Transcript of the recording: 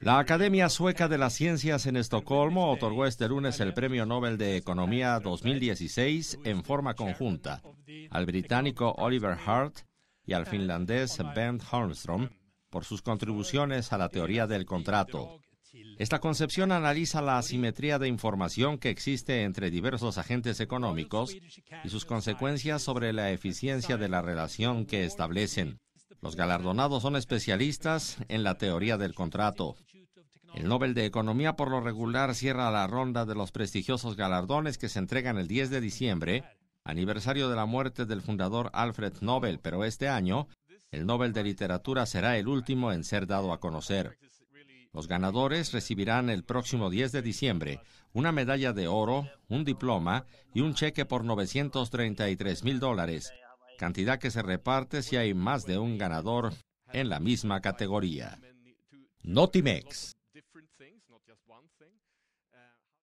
La Academia Sueca de las Ciencias en Estocolmo otorgó este lunes el Premio Nobel de Economía 2016 en forma conjunta al británico Oliver Hart y al finlandés Ben Holmström por sus contribuciones a la teoría del contrato. Esta concepción analiza la asimetría de información que existe entre diversos agentes económicos y sus consecuencias sobre la eficiencia de la relación que establecen. Los galardonados son especialistas en la teoría del contrato. El Nobel de Economía por lo regular cierra la ronda de los prestigiosos galardones que se entregan el 10 de diciembre, aniversario de la muerte del fundador Alfred Nobel, pero este año el Nobel de Literatura será el último en ser dado a conocer. Los ganadores recibirán el próximo 10 de diciembre una medalla de oro, un diploma y un cheque por 933 mil dólares cantidad que se reparte si hay más de un ganador en la misma categoría. Notimex.